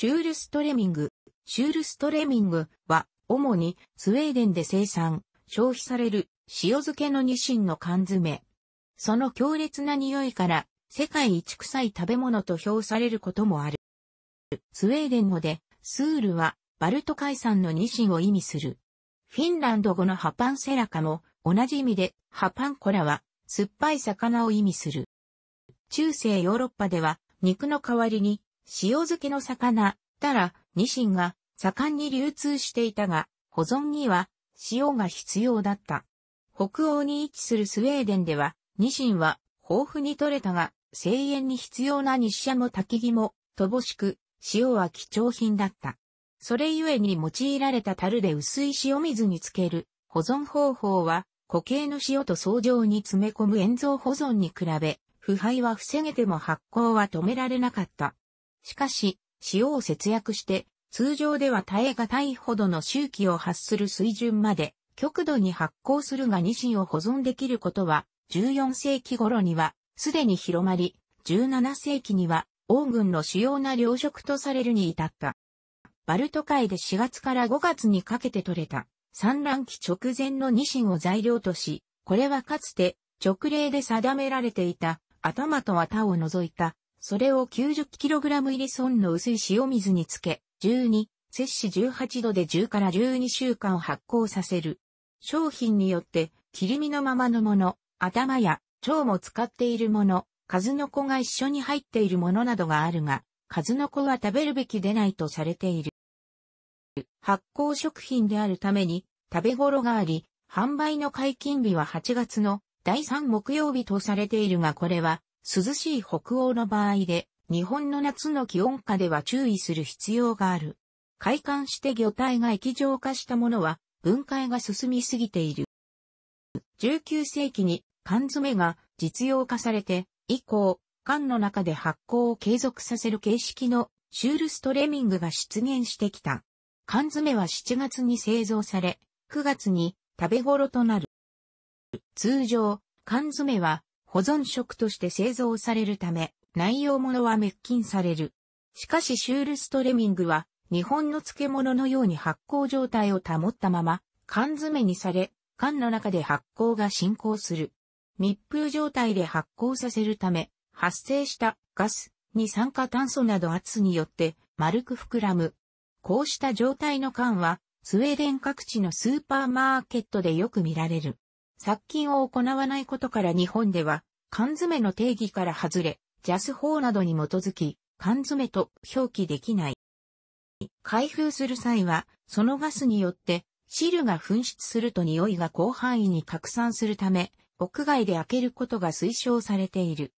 シュールストレミング。シュールストレミングは、主にスウェーデンで生産、消費される塩漬けのニシンの缶詰。その強烈な匂いから、世界一臭い食べ物と評されることもある。スウェーデン語で、スールは、バルト海産のニシンを意味する。フィンランド語のハパンセラカも、同じ意味で、ハパンコラは、酸っぱい魚を意味する。中世ヨーロッパでは、肉の代わりに塩漬けの魚、たら、ニシンが盛んに流通していたが、保存には塩が必要だった。北欧に位置するスウェーデンでは、ニシンは豊富に取れたが、生塩に必要な日射も焚き木も乏しく、塩は貴重品だった。それゆえに用いられた樽で薄い塩水につける保存方法は、固形の塩と相乗に詰め込む塩蔵保存に比べ、腐敗は防げても発酵は止められなかった。しかし、塩を節約して、通常では耐え難いほどの周期を発する水準まで、極度に発酵するがニシンを保存できることは、14世紀頃には、すでに広まり、17世紀には、王軍の主要な糧食とされるに至った。バルト海で4月から5月にかけて取れた、産卵期直前のニシンを材料とし、これはかつて、直令で定められていた、頭と綿を除いたそれを 90kg 入り損の薄い塩水につけ、12、摂氏18度で10から12週間発酵させる。商品によって、切り身のままのもの、頭や腸も使っているもの、数の子が一緒に入っているものなどがあるが、数の子は食べるべきでないとされている。発酵食品であるために食べ頃があり、販売の解禁日は8月の第3木曜日とされているがこれは涼しい北欧の場合で、日本の夏の気温下では注意する必要がある。開館して魚体が液状化したものは、分解が進みすぎている。19世紀に缶詰が実用化されて、以降、缶の中で発酵を継続させる形式のシュールストレミングが出現してきた。缶詰は7月に製造され、9月に食べ頃となる。通常、缶詰は保存食として製造されるため、内容物は滅菌される。しかしシュールストレミングは、日本の漬物のように発酵状態を保ったまま、缶詰にされ、缶の中で発酵が進行する。密封状態で発酵させるため、発生したガス、二酸化炭素など圧によって丸く膨らむ。こうした状態の缶は、スウェーデン各地のスーパーマーケットでよく見られる。殺菌を行わないことから日本では、缶詰の定義から外れ、ジャス法などに基づき、缶詰と表記できない。開封する際は、そのガスによって、汁が噴出すると匂いが広範囲に拡散するため、屋外で開けることが推奨されている。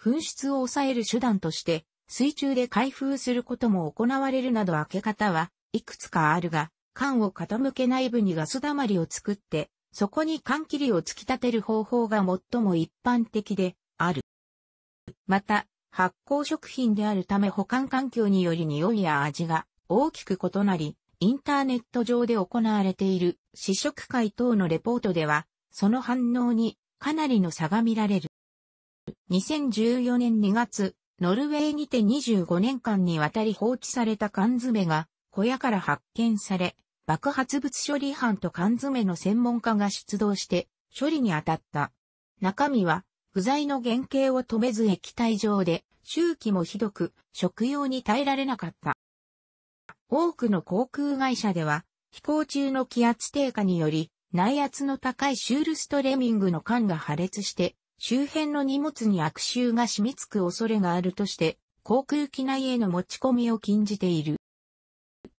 噴出を抑える手段として、水中で開封することも行われるなど開け方はいくつかあるが、缶を傾け内部にガス溜まりを作ってそこに缶切りを突き立てる方法が最も一般的である。また、発酵食品であるため保管環境により匂いや味が大きく異なり、インターネット上で行われている試食会等のレポートでは、その反応にかなりの差が見られる。2014年2月、ノルウェーにて25年間にわたり放置された缶詰が小屋から発見され、爆発物処理班と缶詰の専門家が出動して処理に当たった。中身は不在の原型を止めず液体状で周期もひどく食用に耐えられなかった。多くの航空会社では飛行中の気圧低下により内圧の高いシュールストレミングの管が破裂して周辺の荷物に悪臭が染みつく恐れがあるとして航空機内への持ち込みを禁じている。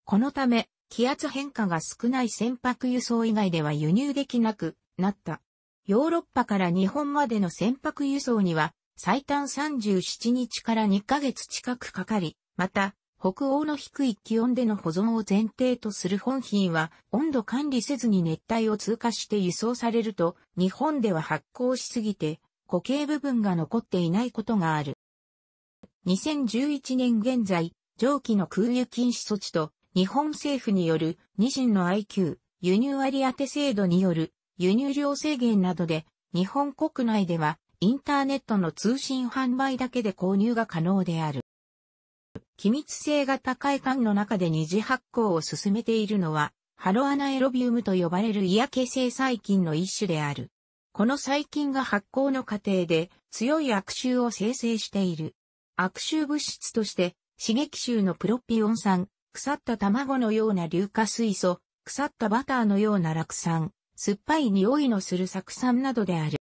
このため気圧変化が少ない船舶輸送以外では輸入できなくなった。ヨーロッパから日本までの船舶輸送には最短37日から2ヶ月近くかかり、また北欧の低い気温での保存を前提とする本品は温度管理せずに熱帯を通過して輸送されると日本では発酵しすぎて固形部分が残っていないことがある。2011年現在、蒸気の空輸禁止措置と日本政府によるニシンの IQ、輸入割当制度による輸入量制限などで、日本国内ではインターネットの通信販売だけで購入が可能である。機密性が高い缶の中で二次発酵を進めているのは、ハロアナエロビウムと呼ばれる嫌気性細菌の一種である。この細菌が発酵の過程で強い悪臭を生成している。悪臭物質として刺激臭のプロピオン酸、腐った卵のような硫化水素、腐ったバターのような落酸、酸っぱい匂いのする酢酸などである。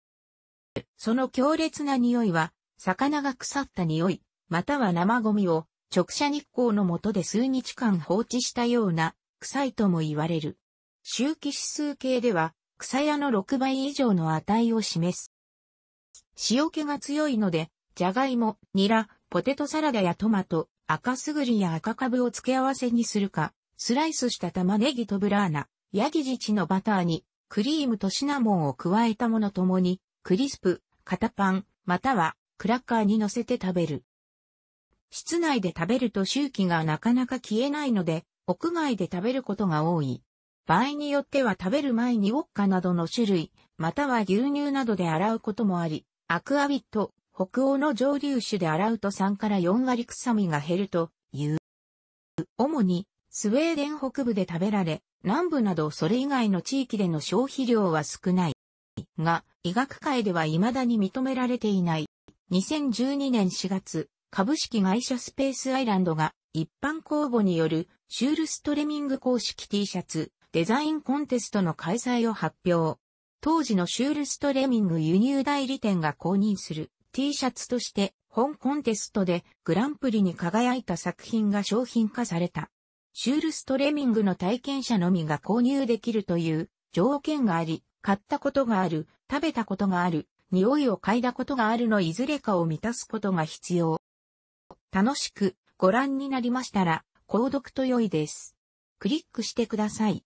その強烈な匂いは、魚が腐った匂い、または生ゴミを直射日光の下で数日間放置したような、臭いとも言われる。周期指数計では、草屋の6倍以上の値を示す。塩気が強いので、じゃがいも、ニラ、ポテトサラダやトマト、赤すぐりや赤かぶを付け合わせにするか、スライスした玉ねぎとブラーナ、ヤギチのバターに、クリームとシナモンを加えたものともに、クリスプ、型パン、または、クラッカーに乗せて食べる。室内で食べると周期がなかなか消えないので、屋外で食べることが多い。場合によっては食べる前にウォッカなどの種類、または牛乳などで洗うこともあり、アクアビット、北欧の蒸留酒で洗うと3から4割臭みが減るという。主にスウェーデン北部で食べられ、南部などそれ以外の地域での消費量は少ない。が、医学界では未だに認められていない。2012年4月、株式会社スペースアイランドが一般公募によるシュールストレミング公式 T シャツデザインコンテストの開催を発表。当時のシュールストレミング輸入代理店が公認する T シャツとして本コンテストでグランプリに輝いた作品が商品化された。シュールストレミングの体験者のみが購入できるという条件があり、買ったことがある、食べたことがある、匂いを嗅いだことがあるのいずれかを満たすことが必要。楽しくご覧になりましたら、購読と良いです。クリックしてください。